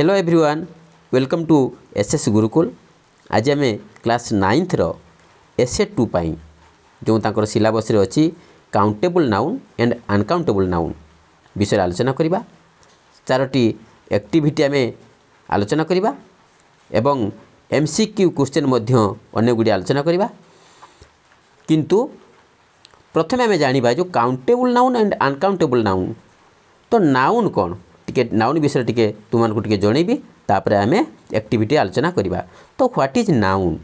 Hello everyone welcome to S S Gurukul ଆଜି ଆମେ class ନାଇନ୍ଥର S A two ପାଇଁ ଯେଉଁ ତାଙ୍କର ସିଲାବସ୍ରେ ଅଛି countable noun and uncountable noun ବିଷୟରେ ଆଲୋଚନା କରିବା ଚାରୋଟି ଆକ୍ଟିଭିଟି ଆମେ ଆଲୋଚନା କରିବା ଏବଂ ଏମ୍ ସି କ୍ୟୁ କ୍ୱେଶ୍ଚନ୍ ମଧ୍ୟ ଅନେକ ଗୁଡ଼ିଏ ଆଲୋଚନା କରିବା କିନ୍ତୁ ପ୍ରଥମେ ଆମେ ଜାଣିବା ଯେଉଁ countable noun and uncountable noun ତ ନାଉନ୍ କ'ଣ टिकेट नाउन विषय टी तुमको जनईबी तापर आम एक्टिविटी आलोचना करवा तो ह्वाट इज नाउन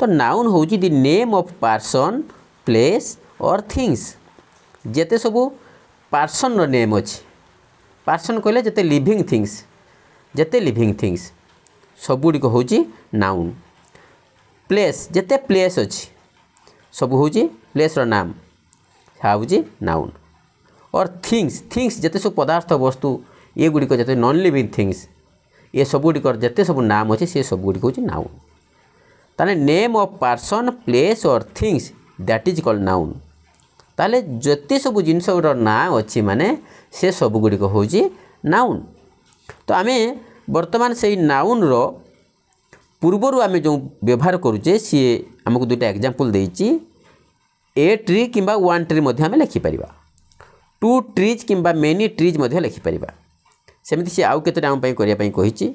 तो नाउन हूँ the name of person place और थिंग्स जिते सबू पार्सन रेम अच्छे पार्सन कहले जिते लिविंग थिंग्स जिते लिविंग थिंग्स सबुड़ हूँ नाउन प्लेस जिते प्लेस अच्छे सब हूँ प्लेस रम हाँ नाउन और थिंग्स थिंग्स जिते सब पदार्थ वस्तु ଏଗୁଡ଼ିକ ଯେତେ ନନ୍ ଲିଭିଂ ଥିଙ୍ଗସ୍ ଏସବୁଗୁଡ଼ିକର ଯେତେ ସବୁ ନାମ ଅଛି ସେ ସବୁଗୁଡ଼ିକ ହେଉଛି ନାଉନ୍ ତାହେଲେ name of person place or things that is called noun ତାହେଲେ ଯେତେ ସବୁ ଜିନିଷର ନାଁ ଅଛି ମାନେ ସେ ସବୁଗୁଡ଼ିକ ହେଉଛି ନାଉନ୍ ତ ଆମେ ବର୍ତ୍ତମାନ ସେଇ ନାଉନ୍ର ପୂର୍ବରୁ ଆମେ ଯେଉଁ ବ୍ୟବହାର କରୁଛେ ସିଏ ଆମକୁ ଦୁଇଟା ଏକ୍ଜାମ୍ପଲ୍ ଦେଇଛି ଏ ଟ୍ରି କିମ୍ବା ୱାନ୍ ଟ୍ରି ମଧ୍ୟ ଆମେ ଲେଖିପାରିବା ଟୁ ଟ୍ରିଜ୍ କିମ୍ବା ମେନି ଟ୍ରିଜ୍ ମଧ୍ୟ ଲେଖିପାରିବା सेमती से आउ कतम कही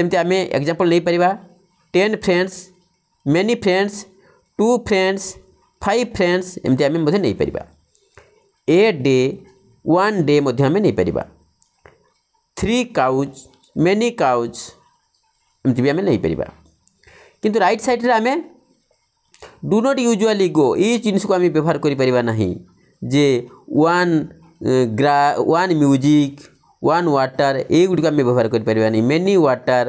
आम एक्जामपल नहीं पार्बा ten friends many friends two friends five friends एमती आम नहीं पार ए डे वन डे आम नहीं पार थ्री काउज मेनी काउज एमती भी आम नहीं पार कि रईट सैड्रे आम डू नट यूजुआली गो ये जिनस को आम व्यवहार करें वन ଗ୍ରା ୱାନ୍ ମ୍ୟୁଜିକ୍ ୱାନ୍ ୱାଟର୍ ଏଇଗୁଡ଼ିକ ଆମେ ବ୍ୟବହାର କରିପାରିବାନି ମେନି ୱାଟର୍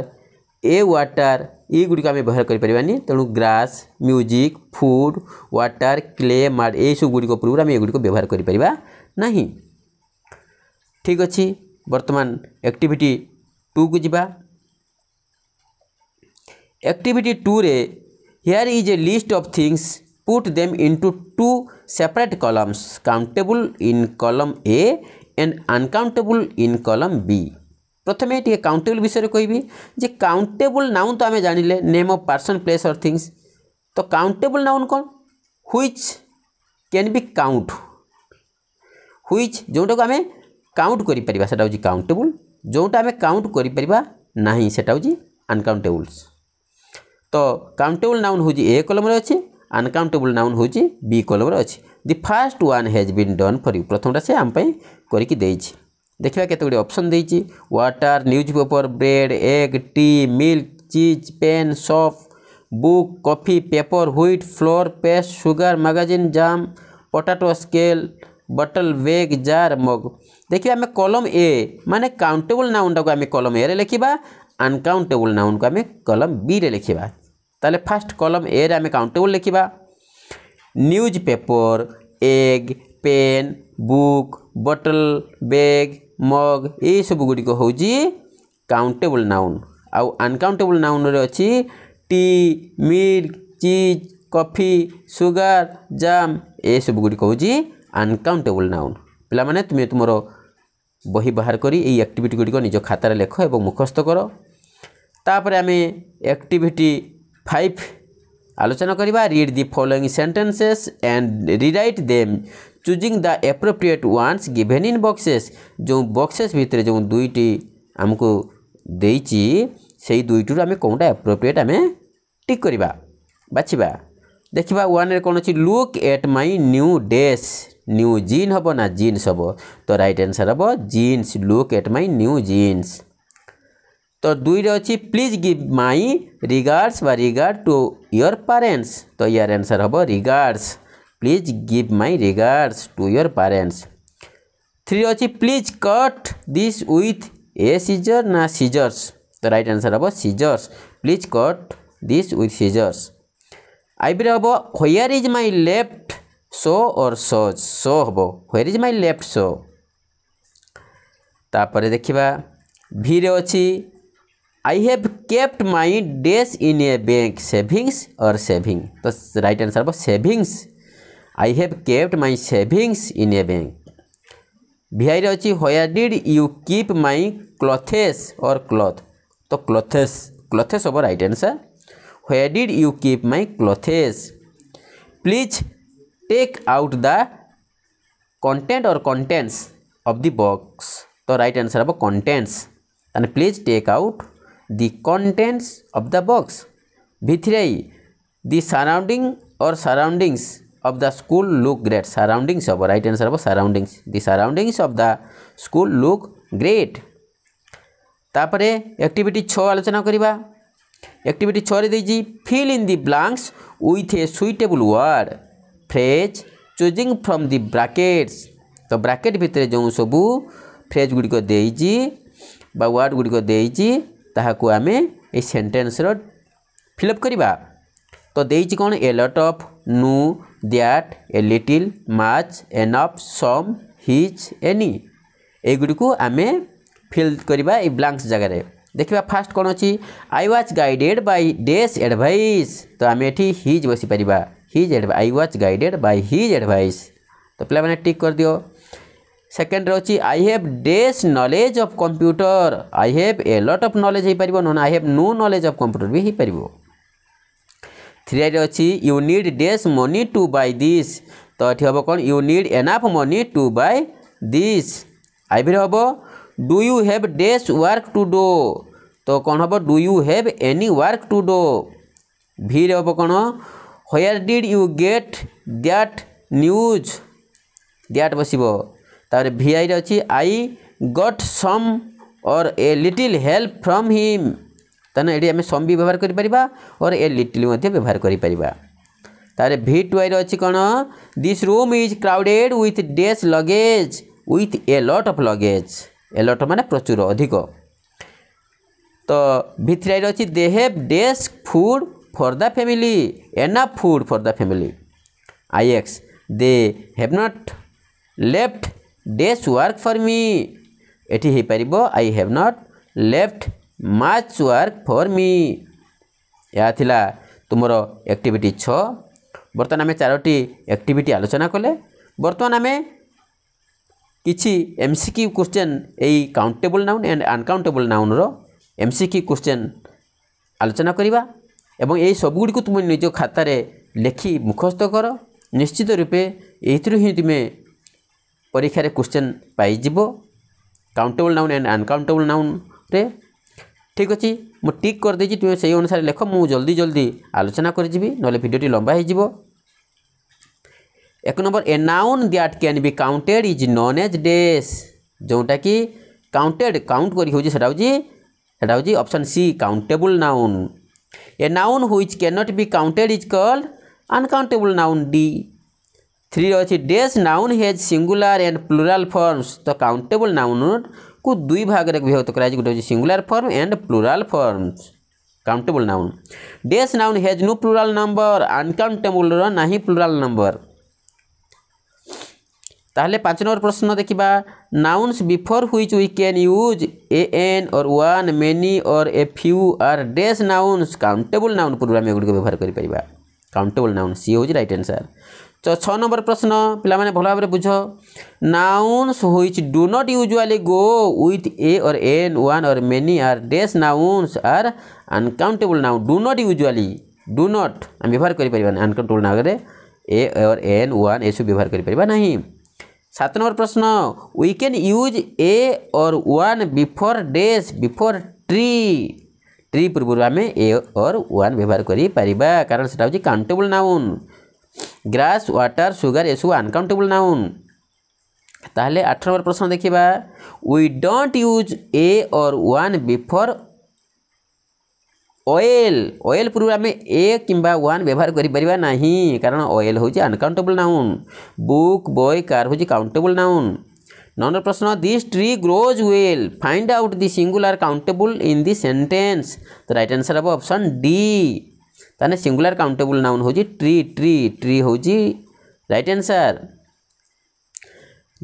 ଏ ୱାଟର୍ ଏଇଗୁଡ଼ିକ ଆମେ ବ୍ୟବହାର କରିପାରିବାନି ତେଣୁ grass music food water clay mud ଏଇସବୁ ଗୁଡ଼ିକ ପୂର୍ବରୁ ଆମେ ଏଗୁଡ଼ିକ ବ୍ୟବହାର କରିପାରିବା ନାହିଁ ଠିକ୍ ଅଛି ବର୍ତ୍ତମାନ ଆକ୍ଟିଭିଟି ଟୁକୁ ଯିବା ଆକ୍ଟିଭିଟି ଟୁରେ here is a list of things put them in to two separate columns countable in column A and uncountable in column B প্রথমে টিকে কাউন্টেবল বিষয়ে কহবি যে কাউন্টেবল নাউন তো আমি জানিলে name of person place or things তো countable noun কোন which can be count which যেটাকে আমি কাউন্ট করে পারিবা সেটা হচ্ছে কাউন্টেবল যেটা আমি কাউন্ট করে পারিবা না সেটা হচ্ছে আনকাউন্টেবলস তো কাউন্টেবল নাউন হচ্ছে এ কলমরে অছে আনকাউন্টেবল নাউন ହେଉଛି ବି କଲମ୍ରେ ଅଛି the first one has been done for you ପ୍ରଥମଟା ସେ ଆମ ପାଇଁ କରିକି ଦେଇଛି ଦେଖିବା କେତେ ଗୁଡ଼ିଏ ଅପସନ୍ ଦେଇଛି water newspaper bread egg tea milk cheese pen soap book coffee paper wheat flour paste sugar magazine jam potato scale bottle bag jar mug ଦେଖିବା ଆମେ କଲମ୍ ଏ ମାନେ କାଉଣ୍ଟେବୁଲ୍ ନାଉନ୍ଟାକୁ ଆମେ କଲମ୍ ଏରେ ଲେଖିବା ଆନକାଉଣ୍ଟେବୁଲ୍ ନାଉନ୍କୁ ଆମେ କଲମ୍ ବିରେ ଲେଖିବା তাহলে ফার্স্ট কলম এ রে আমি কাউন্টেবল লিখিবা newspaper egg pen book bottle bag mug এইসব গুড়িক হচ্ছে কাউন্টেবল নাউন আউ আনকাউন্টেবল নাউনরে অছি tea milk cheese coffee sugar jam এসব গুড়িক হচ্ছে আনকাউন্টেবল নাউন পিলামানে তুমি তোমার বহি বাহার করে এই আক্টিভিটি গুড়িক নিজ খাতার লেখ এবং মুখস্থ কর তাপরে আমি আক্টিভিটি ফাইভ আলোচনা করা read the following sentences and rewrite them choosing the appropriate ones given in boxes যে বক্সেস ভিতরে যে দুইটি আমি ଦେଇଛି ସେଇ ଦୁଇଟିରୁ ଆମେ କେଉଁଟା ଆପ୍ରୋପ୍ରିଏଟ୍ ଆମେ ଟିକ୍ କରିବା ବାଛିବା ଦେଖିବା ୱାନ୍ରେ କ'ଣ ଅଛି look at my new dress new jean ହେବ ନା ଜିନ୍ସ ହେବ ତ ରାଇଟ୍ ଆନ୍ସର୍ ହେବ jeans look at my new jeans ତ ଦୁଇରେ ଅଛି ପ୍ଲିଜ୍ ଗିଭ୍ ମାଇ ରିଗାର୍ଡ଼ସ୍ ବା ରିଗାର୍ଡ଼ ଟୁ ୟୋର୍ ପ୍ୟାରେଣ୍ଟସ୍ ତ ୟାର ଆନ୍ସର୍ ହେବ regards please give my regards to your parents three অছি please cut this with a scissor না সিজর্স তো রাইট আনসার হব scissors please cut this with scissors আইবিরে হব where is my left shoe or shoes shoe হব where is my left shoe তাপরে দেখিবা ভিরে অছি I have kept my dash in a bank savings और सेविंग तो राइट आंसर हो savings I have kept my savings in a bank भिआई अच्छी where did you keep my clothes और क्लथ तो क्लथेस क्लथेस हम right answer where did you keep my clothes please take out the content और contents of the box तो right answer हम contents and please take out the contents of the box. V3, the surrounding or surroundings of the school look great. Surroundings of right answer of surroundings. The surroundings of the school look great. तापरे activity छ आलोचना करवा activity छे fill in the blanks with a suitable word phrase choosing from the brackets तो bracket भितर जो सबू phrase गुड़िक ward गुड़िक ତାହାକୁ ଆମେ ଏଇ ସେଣ୍ଟେନ୍ସର ଫିଲ୍ଅପ୍ କରିବା ତ ଦେଇଛି କ'ଣ a lot of no that a little much enough some his any ଏଗୁଡ଼ିକୁ ଆମେ ଫିଲ୍ କରିବା ଏଇ ବ୍ଲାଙ୍କସ୍ ଜାଗାରେ ଦେଖିବା ଫାର୍ଷ୍ଟ କ'ଣ ଅଛି I was guided by dash advice ତ ଆମେ ଏଠି ହିଜ୍ ବସିପାରିବା his advice I was guided by his advice ତ ପିଲାମାନେ ଟିକ୍ କରିଦିଅ सेकेंड रोची I have dash knowledge of computer I have a lot of knowledge हो पार none I have no knowledge of computer भी हो पार थ्री अच्छी you need dash money to buy this तो ये हम कौन you need enough money to buy this आईभर हम do you have dash work to do तो कौन हम do you have any work to do भीर हम कौन where did you get that news that बसब भि आई अच्छे आई गट सम और a little help from him तेनाली आम सम भी व्यवहार करपर ए लिटिल व्यवहार करपर भि टू आई अच्छी कौन this room is crowded with dash luggage ओथ ए लट अफ लगेज ए लट मान प्रचुर अधिक तो भि थ्री आई अच्छी they have dash food for the family enough food for the family आई एक्स they have not left dash work for me এটি হইপারিব I have not left much work for me ଏହା ଥିଲା ତୁମର ଆକ୍ଟିଭିଟି ଛଅ ବର୍ତ୍ତମାନ ଆମେ ଚାରୋଟି ଆକ୍ଟିଭିଟି ଆଲୋଚନା କଲେ ବର୍ତ୍ତମାନ ଆମେ କିଛି ଏମ୍ ସି କ୍ୟୁ କୋଶ୍ଚେନ୍ ଏଇ କାଉଣ୍ଟେବୁଲ୍ ନାଉନ୍ ଆଣ୍ଡ ଅନକାଉଣ୍ଟେବୁଲ୍ ନାଉନ୍ର ଏମ୍ ସି କ୍ୟୁ କୋଶ୍ଚେନ୍ ଆଲୋଚନା କରିବା ଏବଂ ଏହି ସବୁଗୁଡ଼ିକୁ ତୁମେ ନିଜ ଖାତାରେ ଲେଖି ମୁଖସ୍ଥ କର ନିଶ୍ଚିତ ରୂପେ ଏଇଥିରୁ ହିଁ ତୁମେ ପରୀକ୍ଷାରେ କ୍ୱେଶ୍ଚନ୍ ପାଇଯିବ କାଉଣ୍ଟେବୁଲ୍ ନାଉନ୍ ଆଣ୍ଡ ଅନକାଉଣ୍ଟେବୁଲ୍ ନାଉନ୍ରେ ଠିକ୍ ଅଛି ମୁଁ ଟିକ୍ କରିଦେଇଛି ତୁମେ ସେଇ ଅନୁସାରେ ଲେଖ ମୁଁ ଜଲ୍ଦି ଜଲ୍ଦି ଆଲୋଚନା କରିଯିବି ନହେଲେ ଭିଡ଼ିଓଟି ଲମ୍ବା ହେଇଯିବ ଏକ number a noun that can be counted is known as dash ଯେଉଁଟାକି କାଉଣ୍ଟେଡ୍ କାଉଣ୍ଟ କରି ହେଉଛି ସେଟା ହେଉଛି ସେଟା ହେଉଛି option C countable noun a noun which can not be counted is called uncountable noun D three অছি dash noun has singular and plural forms तो countable noun को दुई भाग विभक्त कर गोटे form and plural forms countable noun dash noun has no plural number uncountable ना plural number ताहले पांच नंबर प्रश्न देखा nouns before which we can use a an और वन मेनी और a few are dash nouns countable noun प्रोग्राम एगुड़ व्यवहार कर नाउन सी हूँ रईट आंसर तो छः नंबर प्रश्न पे भल भाव बुझ नाउन्स हुई do not यूजुआली go with a और एन वन और many are dash nouns are uncountable noun do not usually do not आम व्यवहार करकाउंटेबल नाउन ए और एन ओन एस व्यवहार करना सात नंबर प्रश्न we can use a or one before dash before tree tree पूर्व आम ए और वन व्यवहार करण से countable noun grass water sugar ये सब अनकाउंटेबल नाउन ताल आठ नंबर प्रश्न देखा उन्ट use a or one before oil oil पूर्व आम ए किंबा वन व्यवहार करना कारण ऑयल हूँ uncountable noun book boy car हूँ काउंटेबल नाउन नंबर प्रश्न this tree grows well find out the singular countable in the sentence तो रईट आनसर हम अपसन डी ତାହେଲେ ସିଙ୍ଗୁଲାର କାଉଣ୍ଟେବୁଲ୍ ନାଉନ୍ ହେଉଛି ଟ୍ରି ଟ୍ରି ଟ୍ରି ହେଉଛି right answer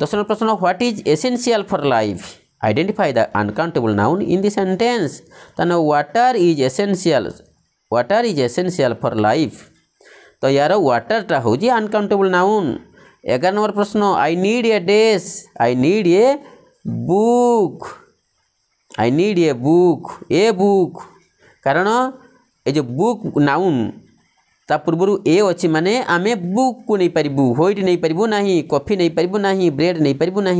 ଦଶ number ପ୍ରଶ୍ନ what is essential for life identify the uncountable noun in the sentence then water is essential water is essential for life तो यार वाटरटा हूँ uncountable noun एगार number प्रश्न I need a dash I need a book I need a book a book कारण ये book noun ता पूर्व ए अच्छी माने आम बुक को नहीं पारू ह्वैट नहीं पारू ना कफी नहीं पारू ना ब्रेड नहीं पारू ना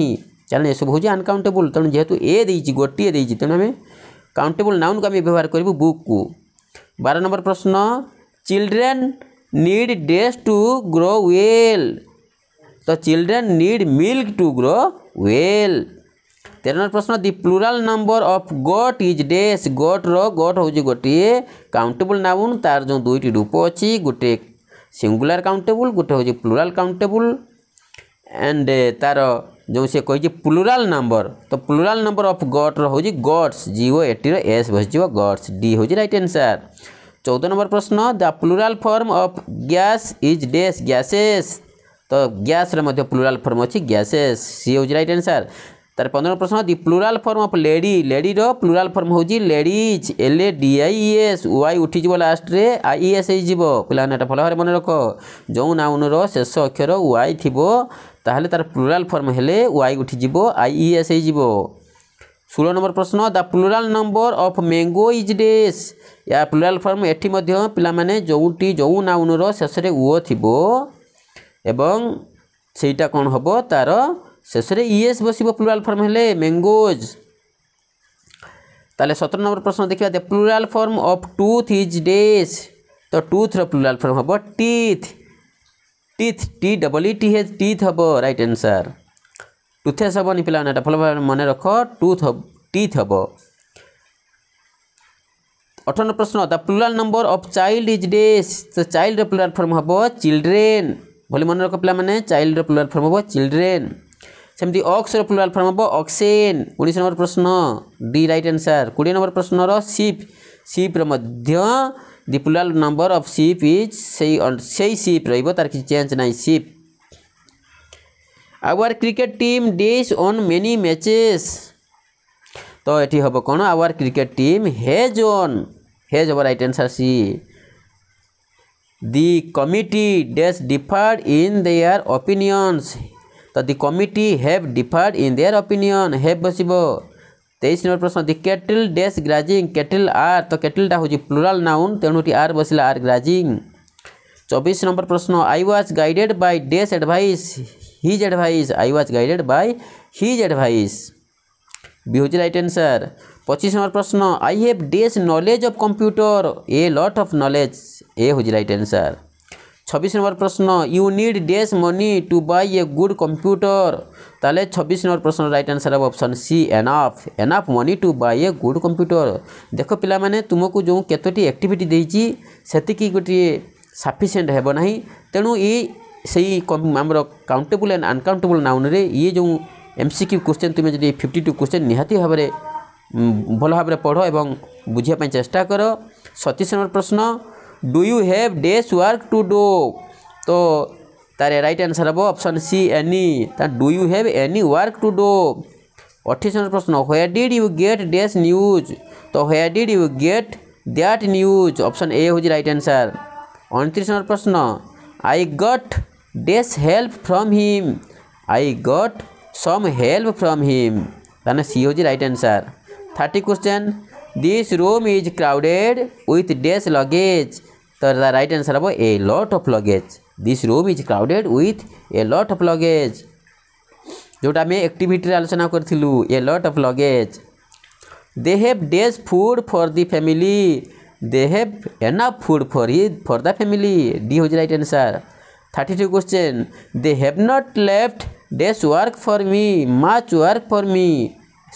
चलें सब हूँ अनकाउंटेबुल तेणु जेहेतु ए दे गोटे दे तेणु काउंटेबुल नाउन को आम व्यवहार करूँ बुक को बार नंबर प्रश्न children need dress to grow well तो children need milk to grow well তের नंबर प्रश्न the plural number of goat is dash গট্র গট হচ্ছে গোটিয়ে কাউন্টেবল নাউন তার যে দুইটি রূপ অছি গোটে সিঙ্গুলার কাউন্টেবল গোটে হচ্ছে প্লুরাল কাউন্টেবল एंड तार जो सी कही प्लूराल नंबर तो प्लूराल नंबर अफ गट्र हूँ गड्स जीओ एट्र एस बस गड्स डी हूँ रईट आंसर चौदह नंबर प्रश्न the plural form of gas is dash gases तो गैस प्लूराल फर्म अच्छी गैसेस सी हूँ रईट आंसर তার পনেরো প্রশ্ন the plural form of lady লেডির প্লুরাল ফর্ম হচ্ছে ladies L A D I S Y উঠিযোগ লাস্টরে আই ই এস হয়েযিব পিলাମାନେ এটা ভালো ভাবে মনে রখ যে নাউনর শেষ অক্ষর ওয়াই থিব তাহলে তার প্লুরাল ফর্ম হলে ওয়াই উঠিযোগ আই ই এস হয়েযিব ষোলো নম্বর প্রশ্ন the plural number of mango is dash ইয়া প্লুরাল ফর্ম এটি মধ্য পিলাମାନେ ଯେଉଁটি ଯେଉଁ ନାଉନର ଶେଷରେ ଓ ଥିବ ଏବଂ ସେଇଟା କ'ଣ ହେବ ତା'ର ଶେଷରେ ଇଏସ୍ ବସିବ ପ୍ଲୁରାଲ୍ ଫର୍ମ ହେଲେ ମ୍ୟାଙ୍ଗୋଜ୍ ତାହେଲେ ସତର ନମ୍ବର ପ୍ରଶ୍ନ ଦେଖିବା the plural form of tooth is dash ତ ଟୁଥ୍ର ପ୍ଲୁରାଲ୍ ଫର୍ମ ହେବ teeth teeth T double E T H teeth ହେବ ରାଇଟ୍ ଆନ୍ସର୍ ଟୁଥେସ୍ ହେବନି ପିଲାମାନେ ଏଇଟା ଭଲ ଭାବରେ ମନେ ରଖ ଟୁଥ୍ ଟିଥ୍ ହେବ ଅଠର ପ୍ରଶ୍ନ the plural number of child is dash ତ ଚାଇଲ୍ଡର ପ୍ଲୁରାଲ୍ ଫର୍ମ ହେବ ଚିଲ୍ଡ୍ରେନ୍ ଭଲି ମନେ ରଖ ପିଲାମାନେ ଚାଇଲ୍ଡର ପ୍ଲୁରାଲ୍ ଫର୍ମ ହେବ ଚିଲ୍ଡ୍ରେନ୍ ସେମିତି ଅକ୍ସ ରପୁଣ ଆଲଫର୍ମ ହେବ ଅକ୍ସିନ୍ ଉଣେଇଶ ନମ୍ବର ପ୍ରଶ୍ନ ଡି ରାଇଟ୍ ଆନ୍ସାର୍ କୋଡ଼ିଏ ନମ୍ବର ପ୍ରଶ୍ନର ସିପ୍ ସିପ୍ର ମଧ୍ୟ the plural number of sheep is ସେଇ ସେଇ ସିପ୍ ରହିବ ତା'ର କିଛି ଚେଞ୍ଜ ନାହିଁ sheep our cricket team dash won many matches ତ ଏଠି ହେବ କ'ଣ hour cricket team has won has ହେବ right answer C the committee dash differed in their opinions ତ the committee have differed in their opinion have ବସିବ ତେଇଶ number ପ୍ରଶ୍ନ ଦି kettle ଡେସ୍ ଗ୍ରାଜିଂ kettle ଆର୍ ତ କେଟିଲ୍ଟା ହେଉଛି ପ୍ଲୁରାଲ୍ ନାଉନ୍ ତେଣୁ ଏଠି ଆର୍ ବସିଲା ଆର୍ ଗ୍ରାଜିଂ ଚବିଶ ନମ୍ବର ପ୍ରଶ୍ନ I was guided by dash advice his advice I was guided by his advice B हूँ रईट आंसर पच्चीस नंबर प्रश्न I have dash knowledge of computer a lot of knowledge A हूँ right answer छब्बीस number प्रश्न you need dash money to buy a good computer ताले छब्बीस number प्रश्न right answer है option C enough enough money to buy a good computer देख पाने तुमको जो केतोटी एक्टिविटी देती से गोटे सफिसीयंट है तेणु ये सही आमर काउंटेबल एंड अनकाउंटेबल नाउन रे ये जो एम सिक्यू क्वेश्चन तुम्हें जब फिफ्टी टू क्वेश्चन निहाती भाव में भल भाव पढ़ और बुझापी चेषा कर सतीश नंबर प्रश्न do you have dash work to do तो તારે રાઈટ આન્સર હબ ઓપ્શન સી એની તા do you have any work to do અઠાઈશ નંબર પ્રશ્ન where did you get dash news તો where did you get that news option A ହେଉଛି right answer ଅଣତିରିଶ number ପ୍ରଶ୍ନ I got dash help from him I got some help from him ତାହେଲେ C ହେଉଛି right answer thirty question this room is crowded with dash luggage So the right answer হবে a lot of luggage. This room is crowded with a lot of luggage. ଯେଉଁଟା ଆମେ ଆକ୍ଟିଭିଟିରେ ଆଲୋଚନା କରିଥିଲୁ a lot of luggage they have dash food for the family they have enough food for he for the family D ହେଉଛି right answer thirty two question they have not left dash work for me much work for me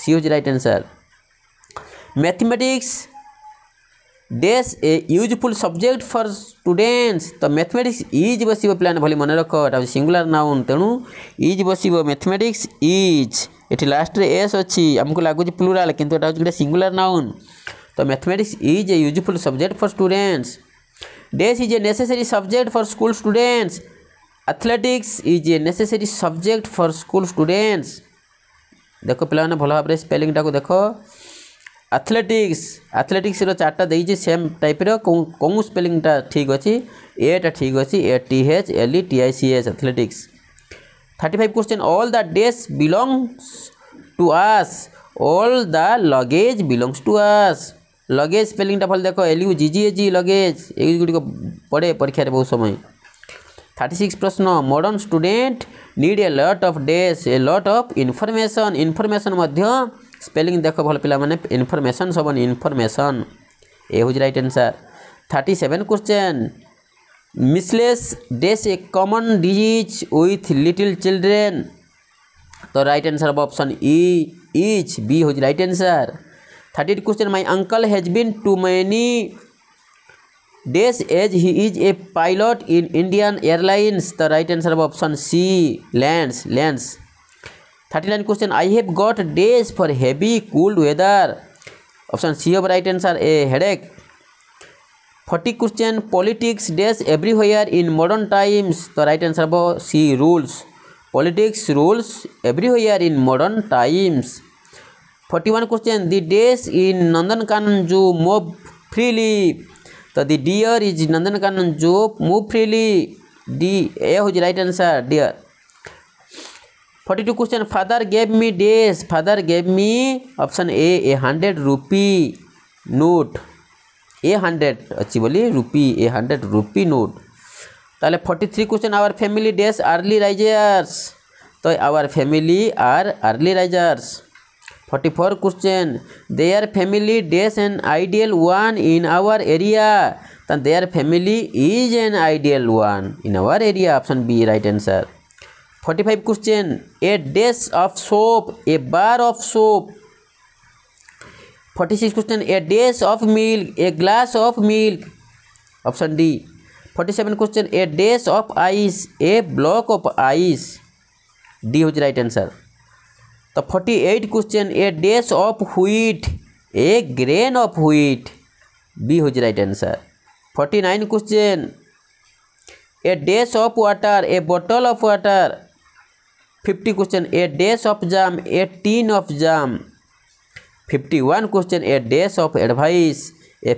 C ହେଉଛି right answer mathematics dash a useful subject for students तो mathematics is बस प्लान भली मन रख singular noun तेणु is बस mathematics is ये लास्ट में एस अच्छी आमको लगुच प्लूराल कि सिंगुलर नाउन तो mathematics is a useful subject for students dash is a necessary subject for school students athletics is a necessary subject for school students देख पे भल भाव स्पेलींगटा को देखो আথলেটিক্স আথলেটিক্সর চারটা দিয়েছি সেম টাইপের কেউ স্পেলিংটা ঠিক অছি এটা ঠিক অছি A T H L E T I C S athletics thirty five question all the dash belongs to us all the luggage belongs to us luggage স্পেলিংটা ভালো দেখো এল ইউ জি জি এ জি লগেজ এইগুড়ি পড়ে পরীক্ষার বহু সময় থার্টি সিক্স প্রশ্ন modern student need a lot of dash a lot of information information মধ্যে spelling ଦେଖ ଭଲ ପିଲାମାନେ ଇନଫର୍ମେସନ୍ ହେବନି ଇନଫର୍ମେସନ୍ ଏ ହେଉଛି right answer thirty seven question measles dash a common disease with little children ତ right answer ହେବ option ଇ ଇଚ୍ ବି ହେଉଛି right answer thirty eight question my uncle has been to many dash as he is a pilot in Indian airlines the right answer of option C lands lands thirty nine question I have got dash for heavy cold weather option C of right answer a headache forty question politics dash everywhere in modern times तो right answer वो C rules politics rules everywhere in modern times forty one question the dash in Nandankanan जो move freely तो the deer is Nandankanan जो move freely D A हो right answer dear forty two question father gave me dash father gave me option A a hundred rupee নোট এ হান্ড্রেড অছি বলি rupee a hundred rupee note তাহলে forty three question our family dash early risers তো our family are early risers forty four question their family dash an ideal one in our area their family is an ideal one in our area option B right answer forty five question a dash of soap a bar of soap forty six question a dash of milk a glass of milk option D forty seven question a dash of ice a block of ice D हो right answer तो forty eight question a dash of wheat a grain of wheat B हो right answer forty nine question a dash of water a bottle of water fifty question a dash of jam a tin of jam fifty one question a dash of advice a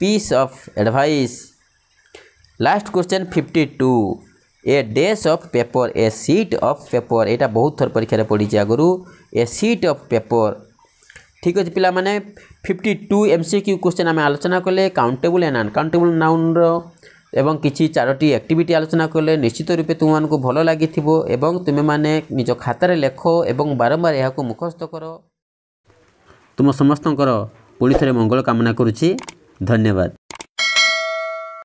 piece of advice last question fifty two a dash of paper a sheet of paper यहाँ बहुत थर परीक्षा रे पड़ी आगुरी a sheet of paper ठीक अच्छे अछि पिला माने 52 एमसीक्यू क्वेश्चन आम आलोचना कले काउंटेबल एंड अनकाउंटेबल नाउन रो ଏବଂ କିଛି ଚାରୋଟି ଆକ୍ଟିଭିଟି ଆଲୋଚନା କଲେ ନିଶ୍ଚିତ ରୂପେ ତୁମମାନଙ୍କୁ ଭଲ ଲାଗିଥିବ ଏବଂ ତୁମେମାନେ ନିଜ ଖାତାରେ ଲେଖ ଏବଂ ବାରମ୍ବାର ଏହାକୁ ମୁଖସ୍ଥ କର ତୁମ ସମସ୍ତଙ୍କର ପୁଣି ଥରେ ମଙ୍ଗଳ କାମନା କରୁଛି ଧନ୍ୟବାଦ